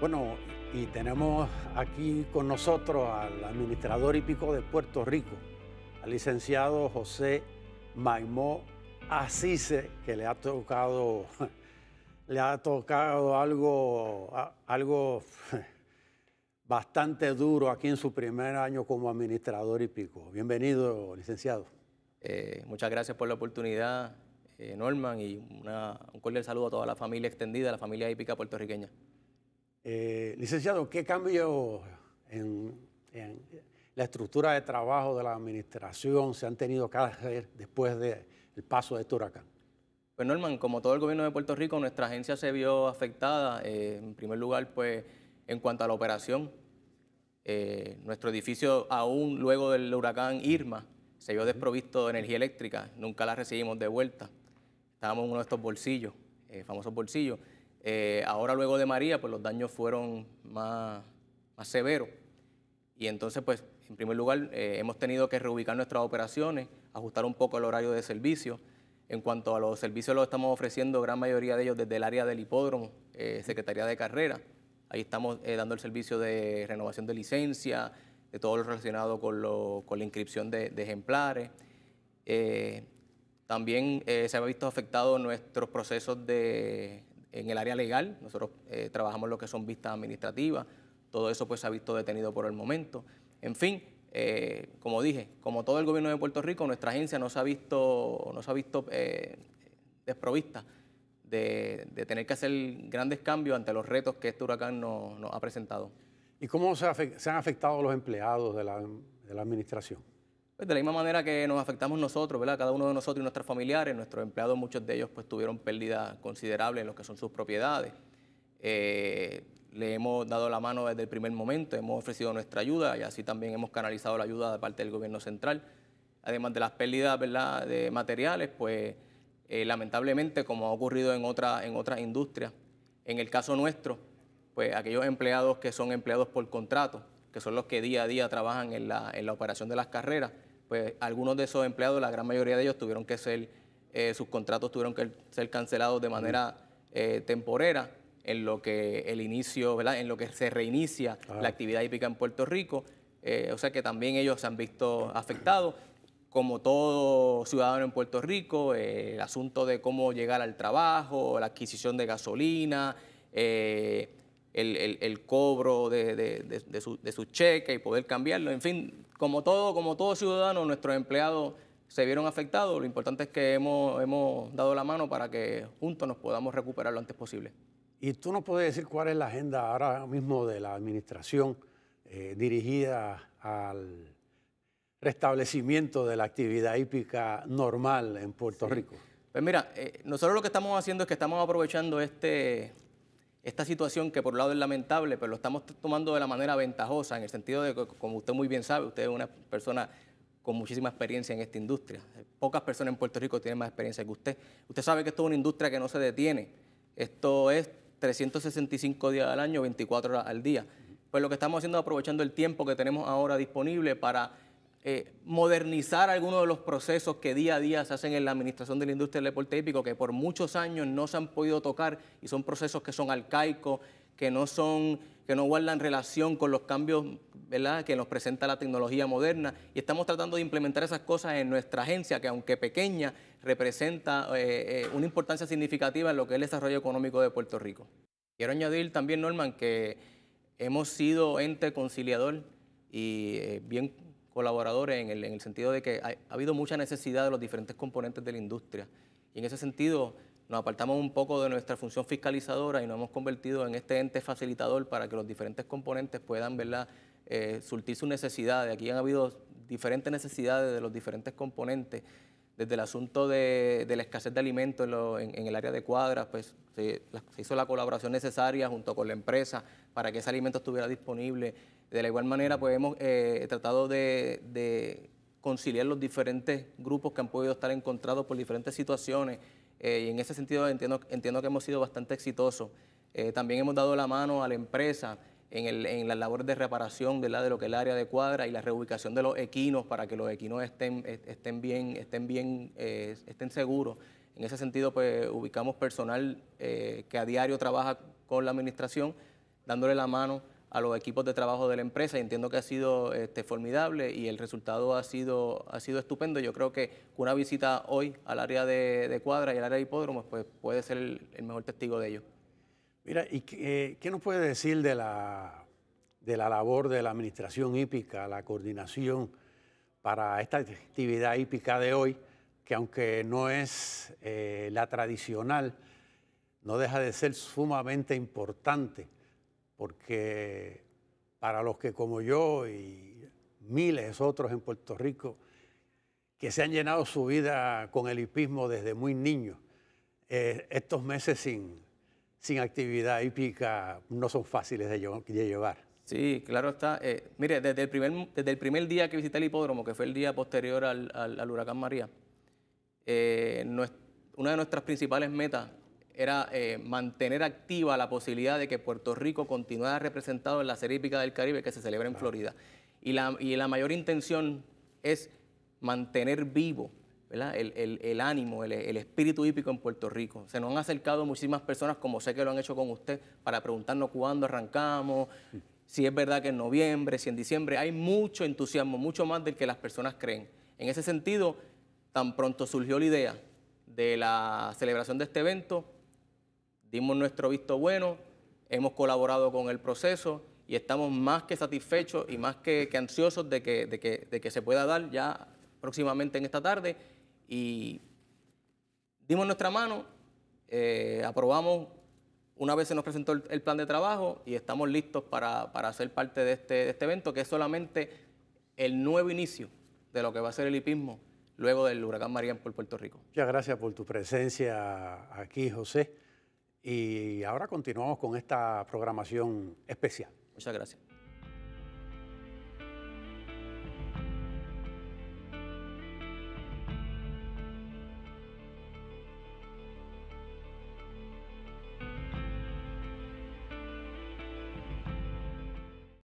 Bueno, y tenemos aquí con nosotros al administrador hípico de Puerto Rico, al licenciado José Maimó Asise, que le ha tocado, le ha tocado algo, algo bastante duro aquí en su primer año como administrador hípico. Bienvenido, licenciado. Eh, muchas gracias por la oportunidad, eh, Norman, y un cordial saludo a toda la familia extendida, la familia hípica puertorriqueña. Eh, licenciado, ¿qué cambios en, la estructura de trabajo de la administración se han tenido que hacer después del paso de este huracán? Pues Norman, como todo el gobierno de Puerto Rico, nuestra agencia se vio afectada. Eh, en primer lugar, pues en cuanto a la operación, eh, nuestro edificio aún luego del huracán Irma se vio desprovisto de energía eléctrica, nunca la recibimos de vuelta. Estábamos en uno de estos bolsillos, famosos bolsillos. Eh, ahora luego de María, pues los daños fueron más, más severos. Y entonces, pues, en primer lugar, eh, hemos tenido que reubicar nuestras operaciones, ajustar un poco el horario de servicio. En cuanto a los servicios, los estamos ofreciendo, gran mayoría de ellos desde el área del hipódromo, eh, Secretaría de Carrera. Ahí estamos dando el servicio de renovación de licencia, de todo lo relacionado con, la inscripción de, ejemplares. también se han visto afectados nuestros procesos de en el área legal. Nosotros eh, trabajamos lo que son vistas administrativas. Todo eso pues se ha visto detenido por el momento. En fin, eh, como dije, como todo el gobierno de Puerto Rico, nuestra agencia no se ha visto, no se ha visto eh, desprovista de, tener que hacer grandes cambios ante los retos que este huracán nos, ha presentado. ¿Y cómo se, han afectado los empleados de la administración? Pues, de la misma manera que nos afectamos nosotros, ¿verdad? Cada uno de nosotros y nuestros familiares, nuestros empleados, muchos de ellos pues tuvieron pérdidas considerables en lo que son sus propiedades. Eh, le hemos dado la mano desde el primer momento, hemos ofrecido nuestra ayuda y así también hemos canalizado la ayuda de parte del gobierno central. Además de las pérdidas de materiales, pues eh, lamentablemente, como ha ocurrido en, en otras industrias, en el caso nuestro, pues aquellos empleados que son empleados por contrato, que son los que día a día trabajan en la, en la operación de las carreras, pues algunos de esos empleados, la gran mayoría de ellos tuvieron que ser, eh, sus contratos tuvieron que ser cancelados de manera eh, temporera en lo que el inicio, ¿verdad? En lo que se reinicia la actividad hípica en Puerto Rico. Eh, o sea que también ellos se han visto afectados. Como todo ciudadano en Puerto Rico, el asunto de cómo llegar al trabajo, la adquisición de gasolina, eh, el, cobro de, su cheque y poder cambiarlo. En fin, como todo, como todo ciudadano, nuestros empleados se vieron afectados. Lo importante es que hemos, dado la mano para que juntos nos podamos recuperar lo antes posible. Y tú nos puedes decir cuál es la agenda ahora mismo de la administración eh, dirigida al restablecimiento de la actividad hípica normal en Puerto Rico. Pues mira, eh, nosotros lo que estamos haciendo es que estamos aprovechando este, esta situación que por un lado es lamentable, pero lo estamos tomando de la manera ventajosa, en el sentido de que, como usted muy bien sabe, usted es una persona con muchísima experiencia en esta industria. Eh, pocas personas en Puerto Rico tienen más experiencia que usted. Usted sabe que esto es una industria que no se detiene. Esto es 365 días al año, 24 horas al día. Pues lo que estamos haciendo es aprovechando el tiempo que tenemos ahora disponible para eh, modernizar algunos de los procesos que día a día se hacen en la administración de la industria del deporte hípico, que por muchos años no se han podido tocar y son procesos que son arcaicos, que no son que no guardan relación con los cambios ¿verdad? que nos presenta la tecnología moderna. Y estamos tratando de implementar esas cosas en nuestra agencia, que aunque pequeña, representa eh, eh, una importancia significativa en lo que es el desarrollo económico de Puerto Rico. Quiero añadir también, Norman, que hemos sido ente conciliador y bien colaboradores en el, en el sentido de que ha, habido mucha necesidad de los diferentes componentes de la industria. Y en ese sentido nos apartamos un poco de nuestra función fiscalizadora y nos hemos convertido en este ente facilitador para que los diferentes componentes puedan Eh, surtir sus necesidades. Aquí han habido diferentes necesidades de los diferentes componentes desde el asunto de, la escasez de alimentos en, el área de cuadras, pues se, hizo la colaboración necesaria junto con la empresa para que ese alimento estuviera disponible. De la igual manera, pues hemos eh, tratado de, conciliar los diferentes grupos que han podido estar encontrados por diferentes situaciones eh, y en ese sentido entiendo, entiendo que hemos sido bastante exitosos. Eh, también hemos dado la mano a la empresa en, el, en las labores de reparación de lo que es el área de cuadra y la reubicación de los equinos para que los equinos estén, estén bien, estén bien, eh, estén seguros. En ese sentido, pues ubicamos personal eh, que a diario trabaja con la administración, dándole la mano a los equipos de trabajo de la empresa entiendo que ha sido este, formidable y el resultado ha sido, ha sido estupendo. Yo creo que una visita hoy al área de, cuadra y al área de hipódromos pues, puede ser el mejor testigo de ello. Mira, ¿y eh, qué, nos puede decir de la, de la labor de la Administración Hípica, la coordinación para esta actividad hípica de hoy, que aunque no es eh, la tradicional, no deja de ser sumamente importante, porque para los que como yo y miles otros en Puerto Rico, que se han llenado su vida con el hipismo desde muy niños, eh, estos meses sin, sin actividad hípica no son fáciles de, llevar. Sí, claro está. Eh, mire, desde el, primer, desde el primer día que visité el hipódromo, que fue el día posterior al, huracán María, eh, una de nuestras principales metas era eh, mantener activa la posibilidad de que Puerto Rico continuara representado en la Serie Hípica del Caribe que se celebra en Florida. Y la, y la mayor intención es mantener vivo el, ánimo, el, espíritu hípico en Puerto Rico. Se nos han acercado muchísimas personas, como sé que lo han hecho con usted, para preguntarnos cuándo arrancamos, si es verdad que en noviembre, si en diciembre. Hay mucho entusiasmo, mucho más del que las personas creen. En ese sentido, tan pronto surgió la idea de la celebración de este evento, dimos nuestro visto bueno, hemos colaborado con el proceso y estamos más que satisfechos y más que, ansiosos de que, de, que, de que se pueda dar ya próximamente en esta tarde y dimos nuestra mano, eh, aprobamos una vez se nos presentó el, plan de trabajo y estamos listos para, para ser parte de este, este, evento, que es solamente el nuevo inicio de lo que va a ser el hipismo luego del huracán María por Puerto Rico. Muchas gracias por tu presencia aquí, José. Y ahora continuamos con esta programación especial. Muchas gracias.